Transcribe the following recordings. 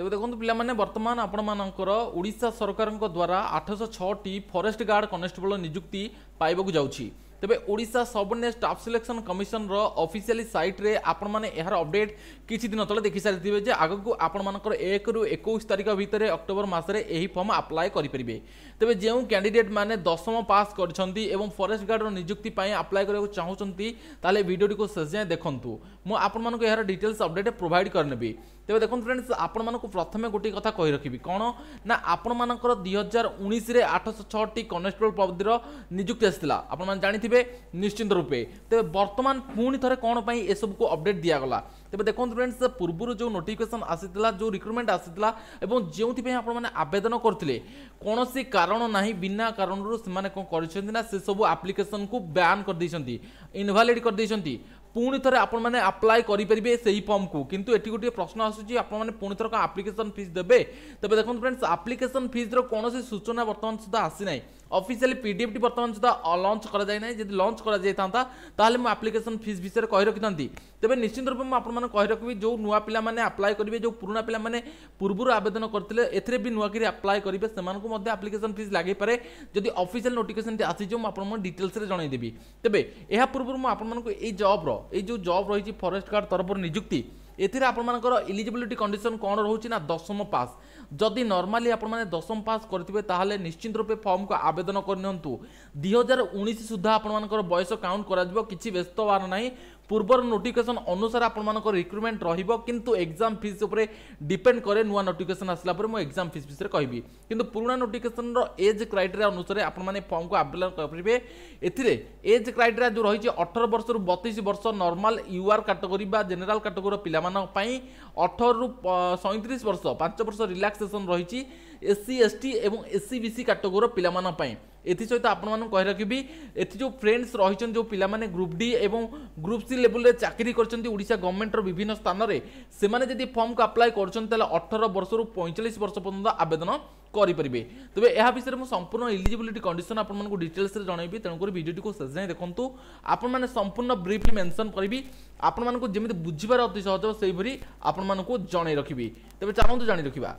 ତେବେ ଦେଖନ୍ତୁ ପିଲାମାନେ ବର୍ତ୍ତମାନ ଆପଣମାନଙ୍କର ଓଡ଼ିଶା ସରକାରଙ୍କ ଦ୍ୱାରା ଆଠଶହ ଛଅଟି ଫରେଷ୍ଟ ଗାର୍ଡ଼ କନେଷ୍ଟବଳ ନିଯୁକ୍ତି ପାଇବାକୁ ଯାଉଛି ତେବେ ଓଡ଼ିଶା ସବର୍ଣ୍ଣେ ଷ୍ଟାଫ୍ ସିଲେକ୍ସନ୍ କମିଶନର ଅଫିସିଆଲି ସାଇଟ୍ରେ ଆପଣମାନେ ଏହାର ଅପଡେଟ୍ କିଛି ଦିନ ତଳେ ଦେଖିସାରିଥିବେ ଯେ ଆଗକୁ ଆପଣମାନଙ୍କର ଏକରୁ ଏକୋଇଶ ତାରିଖ ଭିତରେ ଅକ୍ଟୋବର ମାସରେ ଏହି ଫର୍ମ ଆପ୍ଲାଏ କରିପାରିବେ ତେବେ ଯେଉଁ କ୍ୟାଣ୍ଡିଡେଟ୍ମାନେ ଦଶମ ପାସ୍ କରିଛନ୍ତି ଏବଂ ଫରେଷ୍ଟ ଗାର୍ଡ଼ର ନିଯୁକ୍ତି ପାଇଁ ଆପ୍ଲାଏ କରିବାକୁ ଚାହୁଁଛନ୍ତି ତାହେଲେ ଭିଡ଼ିଓଟିକୁ ଶେଷ ଯାଏଁ ଦେଖନ୍ତୁ ମୁଁ ଆପଣମାନଙ୍କୁ ଏହାର ଡିଟେଲ୍ସ ଅପଡ଼େଟ୍ ପ୍ରୋଭାଇଡ଼ କରିନେବି ତେବେ ଦେଖନ୍ତୁ ଫ୍ରେଣ୍ଡସ୍ ଆପଣମାନଙ୍କୁ ପ୍ରଥମେ ଗୋଟିଏ କଥା କହି ରଖିବି କ'ଣ ନା ଆପଣମାନଙ୍କର ଦୁଇ ହଜାର ଉଣେଇଶରେ ଆଠଶହ ଛଅଟି କନେଷ୍ଟବଳ ପଦୀର ନିଯୁକ୍ତି ଆସିଥିଲା ଆପଣମାନେ ଜାଣିଥିବେ ନିଶ୍ଚିନ୍ତ ରୂପେ ତେବେ ବର୍ତ୍ତମାନ ପୁଣି ଥରେ କ'ଣ ପାଇଁ ଏସବୁକୁ ଅପଡ଼େଟ୍ ଦିଆଗଲା ତେବେ ଦେଖନ୍ତୁ ଫ୍ରେଣ୍ଡସ୍ ପୂର୍ବରୁ ଯେଉଁ ନୋଟିଫିକେସନ୍ ଆସିଥିଲା ଯେଉଁ ରିକ୍ରୁଟମେଣ୍ଟ ଆସିଥିଲା ଏବଂ ଯେଉଁଥିପାଇଁ ଆପଣମାନେ ଆବେଦନ କରିଥିଲେ କୌଣସି କାରଣ ନାହିଁ ବିନା କାରଣରୁ ସେମାନେ କ'ଣ କରିଛନ୍ତି ନା ସେସବୁ ଆପ୍ଲିକେସନ୍କୁ ବ୍ୟାନ୍ କରିଦେଇଛନ୍ତି ଇନଭାଲିଡ଼ କରିଦେଇଛନ୍ତି ପୁଣି ଥରେ ଆପଣମାନେ ଆପ୍ଲାଏ କରିପାରିବେ ସେହି ଫର୍ମକୁ କିନ୍ତୁ ଏଠି ଗୋଟିଏ ପ୍ରଶ୍ନ ଆସୁଛି ଆପଣମାନେ ପୁଣି ଥରେ କ'ଣ ଆପ୍ଲିକେସନ୍ ଫିସ୍ ଦେବେ ତେବେ ଦେଖନ୍ତୁ ଫ୍ରେଣ୍ଡସ୍ ଆପ୍ଲିକେସନ୍ ଫିସ୍ର କୌଣସି ସୂଚନା ବର୍ତ୍ତମାନ ସୁଦ୍ଧା ଆସିନାହିଁ অফিসিয়ালি পিডিএফটি বর্তমান সুদ্ধা লঞ্চ করা যাই না যদি লঞ্চ করা যাই থাকে তাহলে মু আপ্লিকেশন ফিজ বিষয়ে কই রাখি তবে নিশ্চিত রূপে মু আপনার কই রাখবি যে নূয়া পিলা মানে আপ্লাই করবে যে পুরোনা পিলা মানে পূর্বর আবেদন করলে এতে বি নূয়া করে আপ্লাই করবে সে আপ্লিকেশন ফিজ লাগিপারে যদি অফিসিয়াল নোটিফিকেশনটি আসিছে মু আপনার ডিটেলসে জনাইদেবি তবে এ পূর্ব আপনার এই জব্র এই যে জব রয়েছে ফরেস্ট গার্ড তরফর নিযুক্তি ଏଥିରେ ଆପଣମାନଙ୍କର ଇଲିଜିବିଲିଟି କଣ୍ଡିସନ୍ କ'ଣ ରହୁଛି ନା ଦଶମ ପାସ୍ ଯଦି ନର୍ମାଲି ଆପଣମାନେ ଦଶମ ପାସ୍ କରିଥିବେ ତାହେଲେ ନିଶ୍ଚିନ୍ତ ରୂପେ ଫର୍ମକୁ ଆବେଦନ କରିନିଅନ୍ତୁ ଦୁଇ ହଜାର ଉଣେଇଶ ସୁଦ୍ଧା ଆପଣମାନଙ୍କର ବୟସ କାଉଣ୍ଟ କରାଯିବ କିଛି ବ୍ୟସ୍ତ ହେବାର ନାହିଁ পূর্বর নোটিফিকেশন অনুসারে আপনার রিক্রুটমেন্ট রহব কিন্তু এক্সাম ফিজ উপরে ডিপেন্ড করে নয় নোটিফিকেশন আসলা পরে এক্সাম ফিজ বিষয়ে কবি কিন্তু পুরোনা নোটিফিকেশন এজ ক্রাইটেরিয়া অনুসারে আপনার ফর্ম কু আবেদন করবে এতে এজ ক্রাইটেরিয়া যে রয়েছে অঠর বর্ষর বতিশ বর্ষ নর্মাল ইউআর ক্যাটগোরি বা জেনেল ক্যাটেগোরি পিলামানাই অঠরু সৈত্রিশ বর্ষ পাঁচ বর্ষ রিলাক্সেসন রয়েছে এসসি এসটি এবং এসসিবিসি ক্যাটেগোরি পিলামানাই ଏଥିସହିତ ଆପଣମାନଙ୍କୁ କହି ରଖିବି ଏଠି ଯେଉଁ ଫ୍ରେଣ୍ଡସ୍ ରହିଛନ୍ତି ଯେଉଁ ପିଲାମାନେ ଗ୍ରୁପ୍ ଡି ଏବଂ ଗ୍ରୁପ୍ ସି ଲେବୁଲରେ ଚାକିରି କରିଛନ୍ତି ଓଡ଼ିଶା ଗଭର୍ଣ୍ଣମେଣ୍ଟର ବିଭିନ୍ନ ସ୍ଥାନରେ ସେମାନେ ଯଦି ଫର୍ମକୁ ଆପ୍ଲାଏ କରୁଛନ୍ତି ତାହେଲେ ଅଠର ବର୍ଷରୁ ପଇଁଚାଳିଶ ବର୍ଷ ପର୍ଯ୍ୟନ୍ତ ଆବେଦନ କରିପାରିବେ ତେବେ ଏହା ବିଷୟରେ ମୁଁ ସମ୍ପୂର୍ଣ୍ଣ ଇଲିଜିବିଲିଟି କଣ୍ଡିସନ୍ ଆପଣମାନଙ୍କୁ ଡିଟେଲ୍ସରେ ଜଣାଇବି ତେଣୁକରି ଭିଡ଼ିଓଟିକୁ ଶେଷ ଯାଏଁ ଦେଖନ୍ତୁ ଆପଣମାନେ ସମ୍ପୂର୍ଣ୍ଣ ବ୍ରିଫ୍ଲି ମେନ୍ସନ୍ କରିବି ଆପଣମାନଙ୍କୁ ଯେମିତି ବୁଝିବାର ଅତି ସହଜ ସେହିପରି ଆପଣମାନଙ୍କୁ ଜଣାଇ ରଖିବି ତେବେ ଚାଲନ୍ତୁ ଜାଣି ରଖିବା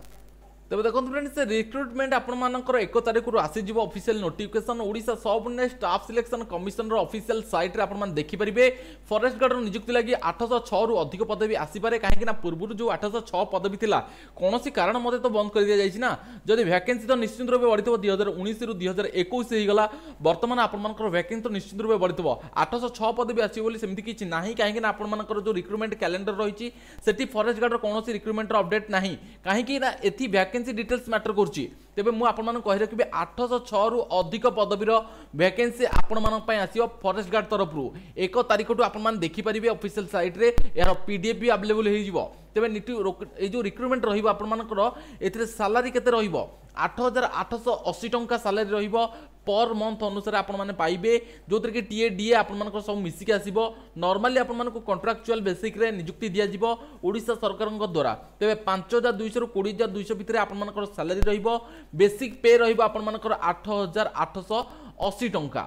ତେବେ ଦେଖନ୍ତୁ ଫ୍ରେଣ୍ଡ ସେ ରିକ୍ରୁଟମେଣ୍ଟ ଆପଣମାନଙ୍କର ଏକ ତାରିଖରୁ ଆସିଯିବ official notification Odisha subordinate staff selection କମିଶନର ଅଫିସିଆଲ ସାଇଟ୍ରେ ଆପଣମାନେ ଦେଖିପାରିବେ ଫରେଷ୍ଟ ଗାର୍ଡର ନିଯୁକ୍ତି ଲାଗି ଆଠଶହ ଛଅରୁ ଅଧିକ ପଦବୀ ଆସିପାରେ କାହିଁକିନା ପୂର୍ବରୁ ଯେଉଁ ଆଠଶହ ଛଅ ପଦବୀ ଥିଲା କୌଣସି କାରଣ ମତେ ତ ବନ୍ଦ କରିଦିଆଯାଇଛି ନା ଯଦି ଭ୍ୟାକେନ୍ସି ତ ନିଶ୍ଚିତ ରୂପେ ବଢ଼ିଥିବ ଦୁଇ ହଜାର ଉଣେଇଶରୁ ଦୁଇ ହଜାର ଏକୋଇଶ ହେଇଗଲା ବର୍ତ୍ତମାନ ଆପଣମାନଙ୍କର ଭ୍ୟାକେନ୍ସି ତ ନିଶ୍ଚିତ ରୂପେ ବଢ଼ିଥିବ ଆଠଶହ ଛଅ ପଦବୀ ଆସିବ ବୋଲି ସେମିତି କିଛି ନାହିଁ କାହିଁକିନା ଆପଣମାନଙ୍କର ଯେଉଁ ରିକ୍ରୁଟମେଣ୍ଟ କ୍ୟାଲେଣ୍ଡର ରହିଛି ସେଠି ଫରେଷ୍ଟ ଗାର୍ଡର କୌଣସି ରିକ୍ରୁଟମେଣ୍ଟର ଅପଡେଟ୍ ନାହିଁ କାହିଁକି ନା ଏଠି ଭ୍ୟାକେନ୍ସି ভ্যাকেন্সি ডিটেলস ম্যাটার করছে ତେବେ ମୁଁ ଆପଣମାନଙ୍କୁ କହି ରଖିବି ଆଠଶହ ଛଅରୁ ଅଧିକ ପଦବୀର ଭ୍ୟାକେନ୍ସି ଆପଣମାନଙ୍କ ପାଇଁ ଆସିବ ଫରେଷ୍ଟ ଗାର୍ଡ଼ ତରଫରୁ ଏକ ତାରିଖଠୁ ଆପଣମାନେ ଦେଖିପାରିବେ ଅଫିସିଆଲ ସାଇଟ୍ରେ ଏହାର ପି ଡି ଏଫ୍ ବି ଆଭେଲେବୁଲ୍ ହେଇଯିବ ତେବେ ନିଟି ଏ ଯେଉଁ ରିକ୍ରୁଟମେଣ୍ଟ ରହିବ ଆପଣମାନଙ୍କର ଏଥିରେ ସାଲାରୀ କେତେ ରହିବ ଆଠ ହଜାର ଆଠଶହ ଅଶୀ ଟଙ୍କା ସାଲାରୀ ରହିବ ପର୍ ମନ୍ଥ ଅନୁସାରେ ଆପଣମାନେ ପାଇବେ ଯେଉଁଥିରେ କି ଟିଏ ଡିଏ ଆପଣମାନଙ୍କର ସବୁ ମିଶିକି ଆସିବ ନର୍ମାଲି ଆପଣମାନଙ୍କୁ କଣ୍ଟ୍ରାକ୍ଚୁଆଲ୍ ବେସିକ୍ରେ ନିଯୁକ୍ତି ଦିଆଯିବ ଓଡ଼ିଶା ସରକାରଙ୍କ ଦ୍ୱାରା ତେବେ ପାଞ୍ଚ ହଜାର ଦୁଇଶହରୁ କୋଡ଼ିଏ ହଜାର ଦୁଇଶହ ଭିତରେ ଆପଣମାନଙ୍କର ସାଲାରୀ ରହିବ বেসিক পে রহব আপনার আট হাজার আটশো অশী টঙ্কা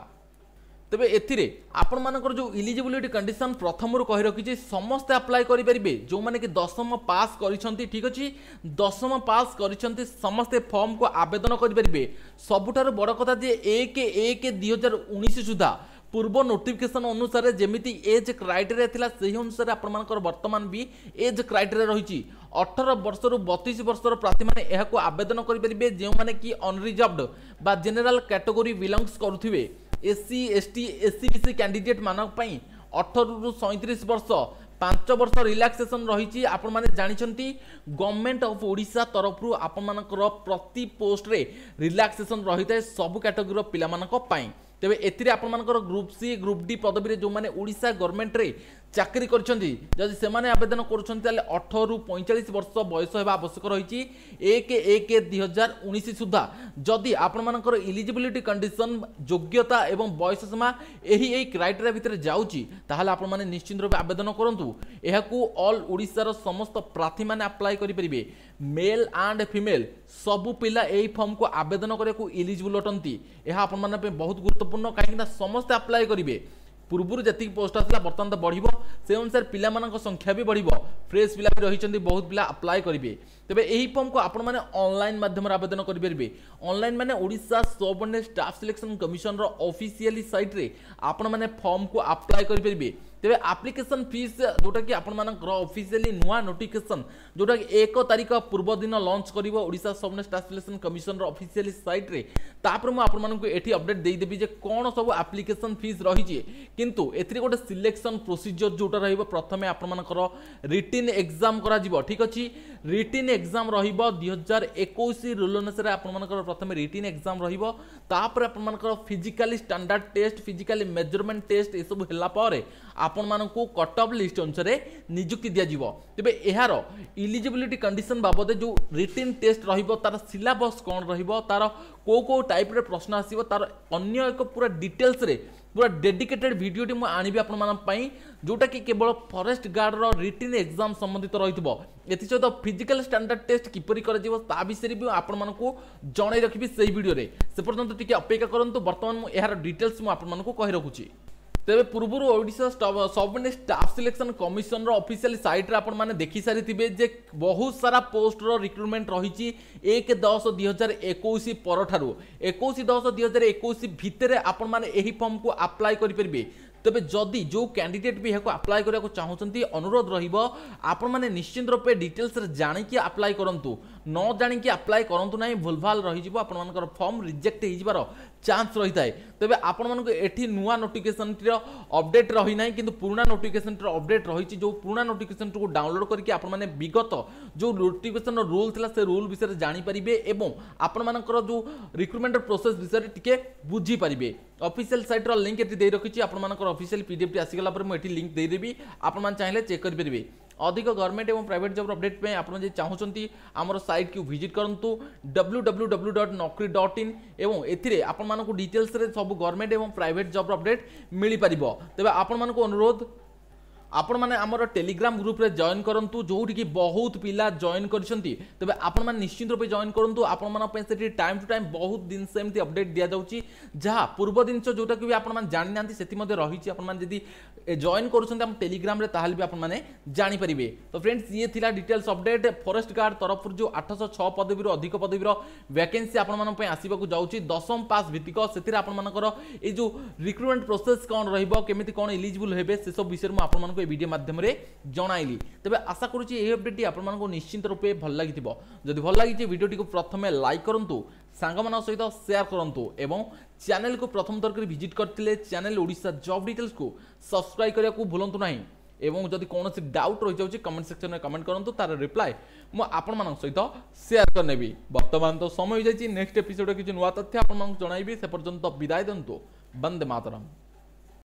তবে এতে আপনার যে ইলিজিবিলিটি কন্ডিশন প্রথমর কহি রাখিছি সমস্তে আপ্লাই করে পারে যে কি দশম পাস করেছেন ঠিক আছে দশম পাস করেছেন সমস্তে ফর্ম কু আবেদন করে পারে সবুঠার বড় কথা যে এক এক দুই হাজার উনিশ সুদ্ধা পূর্ব নোটিফিকেসন অনুসারে যেমিতি এজ ক্রাইটেরিয়া লা সেই অনুসারে আপনার বর্তমান বি এজ ক্রাইটেরিয়া রয়েছে অঠর বর্ষর বতিশ বর্ষর প্রার্থী মানে এখন আবেদন করে পারে যে কি অনরিজর্ভড বা জেনেল ক্যাটেগোরি বিলংস করুবে এসসি এসটি এসসিবিসি ক্যান্ডিডেট মানক অঠর রু সৈত্রিশ বর্ষ পাঁচ বর্ষ রিলাক্সেসন রয়েছে আপনার জাঁচান গভর্নমেন্ট অফ ওড়শা তরফর আপনার প্রতি পোস্টরে রিলাক্সেসন রয়েছে সবু ক্যাটেগোরির পিলা ତେବେ ଏଥିରେ ଆପଣମାନଙ୍କର ଗ୍ରୁପ୍ ସି ଗ୍ରୁପ୍ ଡି ପଦବୀରେ ଯେଉଁମାନେ ଓଡ଼ିଶା ଗଭର୍ଣ୍ଣମେଣ୍ଟରେ ଚାକିରି କରିଛନ୍ତି ଯଦି ସେମାନେ ଆବେଦନ କରୁଛନ୍ତି ତାହେଲେ ଅଠରରୁ ପଇଁଚାଳିଶ ବର୍ଷ ବୟସ ହେବା ଆବଶ୍ୟକ ରହିଛି ଏକ ଏକ ଦୁଇ ହଜାର ଉଣେଇଶ ସୁଦ୍ଧା ଯଦି ଆପଣମାନଙ୍କର ଇଲିଜିବିଲିଟି କଣ୍ଡିସନ୍ ଯୋଗ୍ୟତା ଏବଂ ବୟସ ସୀମା ଏହି ଏହି କ୍ରାଇଟେରିଆ ଭିତରେ ଯାଉଛି ତାହେଲେ ଆପଣମାନେ ନିଶ୍ଚିନ୍ତ ରୂପେ ଆବେଦନ କରନ୍ତୁ ଏହାକୁ ଅଲ୍ ଓଡ଼ିଶାର ସମସ୍ତ ପ୍ରାର୍ଥୀମାନେ ଆପ୍ଲାଏ କରିପାରିବେ মেল ଆଣ୍ଡ ଫିମେଲ୍ ସବୁ ପିଲା ଏହି ଫର୍ମକୁ ଆବେଦନ କରିବାକୁ ଇଲିଜିବୁଲ୍ ଅଟନ୍ତି ଏହା ଆପଣମାନଙ୍କ ପାଇଁ ବହୁତ ଗୁରୁତ୍ୱପୂର୍ଣ୍ଣ କାହିଁକିନା ସମସ୍ତେ ଆପ୍ଲାଏ କରିବେ ପୂର୍ବରୁ ଯେତିକି ପୋଷ୍ଟ ଆସିଲା ବର୍ତ୍ତମାନ ତ ବଢ଼ିବ ସେ ଅନୁସାରେ ପିଲାମାନଙ୍କ ସଂଖ୍ୟା ବି ବଢ଼ିବ ଫ୍ରେଶ୍ ପିଲା ବି ରହିଛନ୍ତି ବହୁତ ପିଲା ଆପ୍ଲାଏ କରିବେ ତେବେ ଏହି ଫର୍ମକୁ ଆପଣମାନେ ଅନଲାଇନ୍ ମାଧ୍ୟମରେ ଆବେଦନ କରିପାରିବେ ଅନଲାଇନ୍ ମାନେ ଓଡ଼ିଶା ସବ୍ ଷ୍ଟାଫ୍ ସିଲେକ୍ସନ୍ କମିଶନର ଅଫିସିଆଲି ସାଇଟ୍ରେ ଆପଣମାନେ ଫର୍ମକୁ ଆପ୍ଲାଏ କରିପାରିବେ ᱛᱮবে ᱮᱯᱞᱤᱠᱮᱥᱚᱱ ᱯᱷᱤᱥ ᱡᱚᱴᱟ ᱠᱤ ᱟᱯᱱᱟ ᱢᱟᱱᱟ ᱠᱚ ᱚᱯᱷᱤᱥᱤᱭᱟᱞᱤ ᱱᱣᱟ ᱱᱚᱴᱤᱯᱤᱠᱮᱥᱚᱱ ᱡᱚᱴᱟ 1 ᱚ ᱛᱟᱨᱤᱠᱟ ᱯᱩᱨᱵᱚ ᱫᱤᱱ ᱞᱚᱸᱪ ᱠᱟᱹᱨᱤᱵᱚ ᱚᱰᱤᱥᱟ ᱥᱚᱵᱱᱮᱥᱴᱮᱵᱞᱮᱥᱚᱱ ᱠᱚᱢᱤᱥᱚᱱ ᱨᱮ ᱚᱯᱷᱤᱥᱤᱭᱟᱞᱤ ᱥᱟᱭᱤᱴ ᱨᱮ ᱛᱟᱯᱚᱨᱮ ᱢᱟ ᱟᱯᱱᱟ ᱢᱟᱱᱠᱚ ᱮᱴᱤ ᱟᱯᱰᱮᱴ ᱫᱮᱭ ᱫᱮᱵᱤ ᱡᱮ ᱠᱚᱱᱚ ᱥᱚᱵᱚ ᱮᱯᱞᱤᱠᱮᱥᱚᱱ ᱯᱷᱤᱥ ᱨᱟᱦᱤᱡᱮ ᱠᱤᱱᱛᱩ ᱮᱛᱨᱤ ᱜᱚᱴᱮ ᱥᱮᱞ ଆପଣମାନଙ୍କୁ କଟ୍ ଅଫ୍ ଲିଷ୍ଟ ଅନୁସାରେ ନିଯୁକ୍ତି ଦିଆଯିବ ତେବେ ଏହାର ଇଲିଜିବିଲିଟି କଣ୍ଡିସନ୍ ବାବଦରେ ଯେଉଁ ରିଟିନ୍ ଟେଷ୍ଟ ରହିବ ତାର ସିଲାବସ୍ କ'ଣ ରହିବ ତାର କେଉଁ କେଉଁ ଟାଇପ୍ରେ ପ୍ରଶ୍ନ ଆସିବ ତାର ଅନ୍ୟ ଏକ ପୁରା ଡିଟେଲ୍ସରେ ପୁରା ଡେଡିକେଟେଡ୍ ଭିଡ଼ିଓଟି ମୁଁ ଆଣିବି ଆପଣମାନଙ୍କ ପାଇଁ ଯେଉଁଟାକି କେବଳ ଫରେଷ୍ଟ ଗାର୍ଡ଼ର ରିଟିନ୍ ଏକ୍ଜାମ୍ ସମ୍ବନ୍ଧିତ ରହିଥିବ ଏଥିସହିତ ଫିଜିକାଲ୍ ଷ୍ଟାଣ୍ଡାର୍ଡ଼ ଟେଷ୍ଟ କିପରି କରାଯିବ ତା ବିଷୟରେ ବି ଆପଣମାନଙ୍କୁ ଜଣାଇ ରଖିବି ସେହି ଭିଡ଼ିଓରେ ସେ ପର୍ଯ୍ୟନ୍ତ ଟିକେ ଅପେକ୍ଷା କରନ୍ତୁ ବର୍ତ୍ତମାନ ମୁଁ ଏହାର ଡିଟେଲ୍ସ ମୁଁ ଆପଣମାନଙ୍କୁ କହି ରଖୁଛି ତେବେ ପୂର୍ବରୁ ଓଡ଼ିଶା ସବ୍ ଷ୍ଟାଫ୍ ସିଲେକ୍ସନ୍ କମିଶନ୍ର ଅଫିସିଆଲି ସାଇଟ୍ରେ ଆପଣମାନେ ଦେଖିସାରିଥିବେ ଯେ ବହୁତ ସାରା ପୋଷ୍ଟର ରିକ୍ରୁଟମେଣ୍ଟ ରହିଛି ଏକ ଦଶ ଦୁଇ ହଜାର ଏକୋଇଶ ପରଠାରୁ ଏକୋଇଶ ଦଶ ଦୁଇ ହଜାର ଏକୋଇଶ ଭିତରେ ଆପଣମାନେ ଏହି ଫର୍ମକୁ ଆପ୍ଲାଏ କରିପାରିବେ ତେବେ ଯଦି ଯେଉଁ କ୍ୟାଣ୍ଡିଡେଟ୍ ବି ଏହାକୁ ଆପ୍ଲାଏ କରିବାକୁ ଚାହୁଁଛନ୍ତି ଅନୁରୋଧ ରହିବ ଆପଣମାନେ ନିଶ୍ଚିନ୍ତ ରୂପେ ଡିଟେଲ୍ସରେ ଜାଣିକି ଆପ୍ଲାଏ କରନ୍ତୁ ন জাণিকি আপ্লাই করতু না ভুলভাল রহিযোগ আপনার ফর্ম রিজেক্ট হয়ে যাবার চান্স রয়ে তবে আপনার এটি নূয়া নোটিফিকেসনটির অপডেট রহি না কিন্তু পুরোনা নোটিফিকেসনটির অপডেট রয়েছে যে পুরোনা নোটিফিকেসনটি ডাউনলোড করি আপনার বিগত যে নোটিফিকেসন রুল লা সে রুল বিষয়ে জাঁপারে এবং আপনার যে রিক্রুটমেন্ট প্রোসেস বিষয়ে টিকি বুঝিপারে অফিসিয়াল সাইট্র লিঙ্ক এটি দিয়ে রাখি আপনার অফিসিয়াল পিডিএফটি আসিগলা পরে মু এটি লিঙ্ক দিয়ে দেবি আপনার চাইলে চেক করে ଅଧିକ ଗଭର୍ଣ୍ଣମେଣ୍ଟ ଏବଂ ପ୍ରାଇଭେଟ୍ ଜବ୍ର ଅପଡ଼େଟ୍ ପାଇଁ ଆପଣ ଯଦି ଚାହୁଁଛନ୍ତି ଆମର ସାଇଟ୍କୁ ଭିଜିଟ୍ କରନ୍ତୁ W W W dot Naukri dot in ଏବଂ ଏଥିରେ ଆପଣମାନଙ୍କୁ ଡିଟେଲ୍ସରେ ସବୁ ଗଭର୍ଣ୍ଣମେଣ୍ଟ ଏବଂ ପ୍ରାଇଭେଟ୍ ଜବ୍ର ଅପଡ଼େଟ୍ ମିଳିପାରିବ ତେବେ ଆପଣମାନଙ୍କୁ ଅନୁରୋଧ ଆପଣମାନେ ଆମର ଟେଲିଗ୍ରାମ ଗ୍ରୁପରେ ଜଏନ୍ କରନ୍ତୁ ଯେଉଁଠିକି ବହୁତ ପିଲା ଜଏନ୍ କରିଛନ୍ତି ତେବେ ଆପଣମାନେ ନିଶ୍ଚିତ ରୂପେ ଜଏନ୍ କରନ୍ତୁ ଆପଣମାନଙ୍କ ପାଇଁ ସେଠି ଟାଇମ୍ ଟୁ ଟାଇମ୍ ବହୁତ ଜିନିଷ ଏମିତି ଅପଡେଟ୍ ଦିଆଯାଉଛି ଯାହା ପୂର୍ବ ଜିନିଷ ଯେଉଁଟାକି ବି ଆପଣମାନେ ଜାଣିନାହାନ୍ତି ସେଥିମଧ୍ୟ ରହିଛି ଆପଣମାନେ ଯଦି ଜଏନ୍ କରୁଛନ୍ତି ଆମ ଟେଲିଗ୍ରାମରେ ତାହେଲେ ବି ଆପଣମାନେ ଜାଣିପାରିବେ ତ ଫ୍ରେଣ୍ଡସ୍ ଇଏ ଥିଲା ଡିଟେଲ୍ସ ଅପଡେଟ୍ ଫରେଷ୍ଟ ଗାର୍ଡ ତରଫରୁ ଯେଉଁ ଆଠଶହ ଛଅ ପଦବୀରୁ ଅଧିକ ପଦବୀର ଭ୍ୟାକେନ୍ସି ଆପଣମାନଙ୍କ ପାଇଁ ଆସିବାକୁ ଯାଉଛି ଦଶମ ପାସ୍ ଭିତ୍ତିକ ସେଥିରେ ଆପଣମାନଙ୍କର ଏଇ ଯେଉଁ ରିକ୍ରୁଟମେଣ୍ଟ ପ୍ରୋସେସ୍ କ'ଣ ରହିବ କେମିତି କ'ଣ ଇଲିଜିବୁଲ୍ ହେବେ ସେସବୁ ବିଷୟରେ ମୁଁ ଆପଣମାନଙ୍କୁ ଏ ଭିଡ଼ିଓ ମାଧ୍ୟମରେ ଜଣାଇଲି ତେବେ ଆଶା କରୁଛି ଏହି ଅପଡ଼େଟ୍ଟି ଆପଣମାନଙ୍କୁ ନିଶ୍ଚିନ୍ତ ରୂପେ ଭଲ ଲାଗିଥିବ ଯଦି ଭଲ ଲାଗିଛି ଭିଡ଼ିଓଟିକୁ ପ୍ରଥମେ ଲାଇକ୍ କରନ୍ତୁ ସାଙ୍ଗମାନଙ୍କ ସହିତ ସେୟାର କରନ୍ତୁ ଏବଂ ଚ୍ୟାନେଲକୁ ପ୍ରଥମ ଥରକରି ଭିଜିଟ୍ କରିଥିଲେ ଚ୍ୟାନେଲ ଓଡ଼ିଶା ଜବ୍ ଡିଟେଲ୍ସକୁ ସବସ୍କ୍ରାଇବ୍ କରିବାକୁ ଭୁଲନ୍ତୁ ନାହିଁ এবং যদি কৌশি ডাউট রয়েছে কমেন্ট সেকশনে কমেন্ট করতু তার রিপ্লাই মু আপনার সহিত সেয়ার করে নেবি বর্তমান তো সময় হয়ে যাই নেক্সট এপিসোডে কিছু নূতন তথ্য আপনার জনাইবি সে পর্যন্ত বিদায় দিন্তু বন্দে মাতরম